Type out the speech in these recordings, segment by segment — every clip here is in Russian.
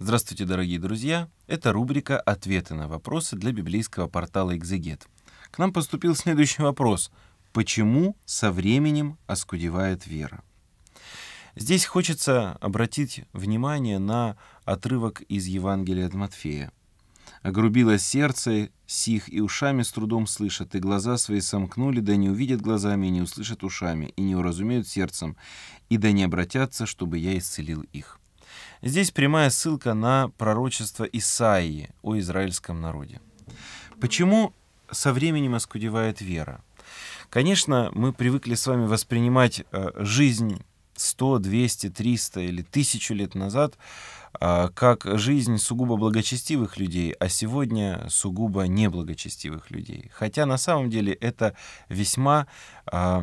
Здравствуйте, дорогие друзья! Это рубрика «Ответы на вопросы» для библейского портала «Экзегет». К нам поступил следующий вопрос. Почему со временем оскудевает вера? Здесь хочется обратить внимание на отрывок из Евангелия от Матфея. «Огрубило сердце сих, и ушами с трудом слышат, и глаза свои сомкнули, да не увидят глазами, и не услышат ушами, и не уразумеют сердцем, и да не обратятся, чтобы я исцелил их». Здесь прямая ссылка на пророчество Исаии о израильском народе. Почему со временем оскудевает вера? Конечно, мы привыкли с вами воспринимать э, жизнь 100, 200, 300 или 1000 лет назад э, как жизнь сугубо благочестивых людей, а сегодня сугубо неблагочестивых людей. Хотя на самом деле это весьма э,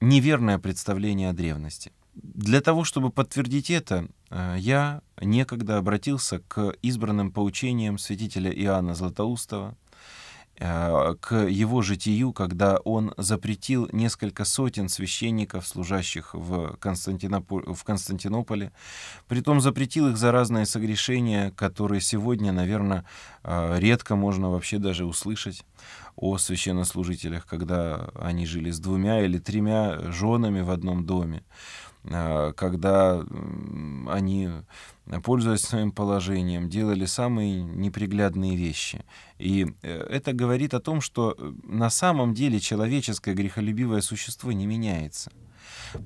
неверное представление о древности. Для того, чтобы подтвердить это, э, я некогда обратился к избранным поучениям святителя Иоанна Златоустова, э, к его житию, когда он запретил несколько сотен священников, служащих в, Константинополь, в Константинополе, притом запретил их за разные согрешения, которые сегодня, наверное, э, редко можно вообще даже услышать о священнослужителях, когда они жили с двумя или тремя женами в одном доме. Э, когда они, э, пользуясь своим положением, делали самые неприглядные вещи. И э, это говорит о том, что на самом деле человеческое грехолюбивое существо не меняется.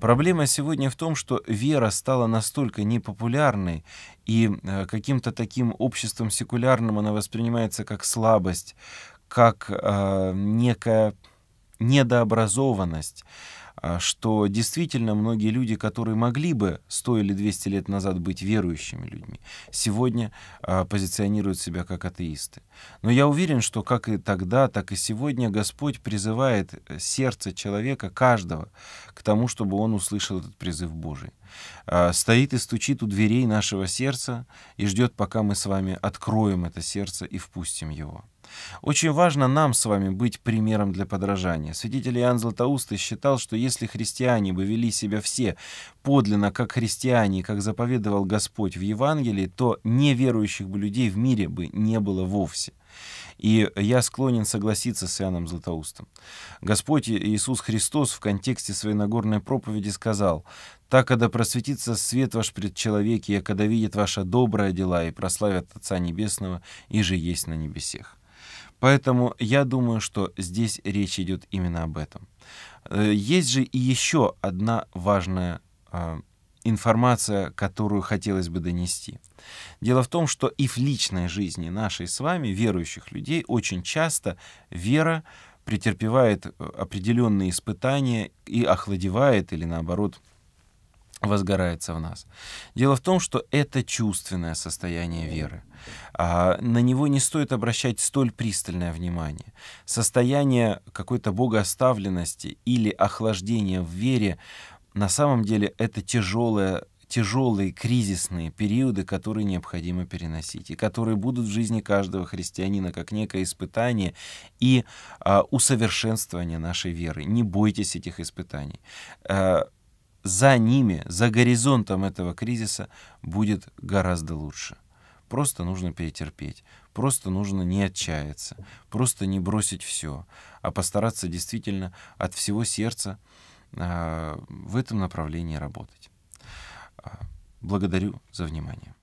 Проблема сегодня в том, что вера стала настолько непопулярной, и каким-то таким обществом секулярным она воспринимается как слабость, как э, некая недообразованность. А, что действительно многие люди, которые могли бы 100 или 200 лет назад быть верующими людьми, сегодня а, позиционируют себя как атеисты. Но я уверен, что как и тогда, так и сегодня Господь призывает э, сердце человека, каждого, к тому, чтобы он услышал этот призыв Божий. А, стоит и стучит у дверей нашего сердца и ждет, пока мы с вами откроем это сердце и впустим его. Очень важно нам с вами быть примером для подражания. Святитель Иоанн Златоустый считал, что если христиане бы вели себя все подлинно как христиане, как заповедовал Господь в Евангелии, то неверующих бы людей в мире бы не было вовсе. И я склонен согласиться с Иоанном Златоустом. Господь Иисус Христос в контексте своей Нагорной проповеди сказал, «Так, когда просветится свет ваш пред человеки, и когда видит ваши добрые дела, и прославят Отца Небесного, и же есть на небесех». Поэтому я думаю, что здесь речь идет именно об этом. Э, есть же и еще одна важная э, информация, которую хотелось бы донести. Дело в том, что и в личной жизни нашей с вами, верующих людей, очень часто вера претерпевает э, определенные испытания и охладевает или наоборот возгорается в нас. Дело в том, что это чувственное состояние веры. А на него не стоит обращать столь пристальное внимание. Состояние какой-то богооставленности или охлаждения в вере на самом деле это тяжелое тяжелые кризисные периоды, которые необходимо переносить, и которые будут в жизни каждого христианина как некое испытание и а, усовершенствование нашей веры. Не бойтесь этих испытаний. а, за ними, за горизонтом этого кризиса будет гораздо лучше. Просто нужно перетерпеть, просто нужно не отчаяться, просто не бросить все, а постараться действительно от всего сердца а, в этом направлении работать. А, благодарю за внимание.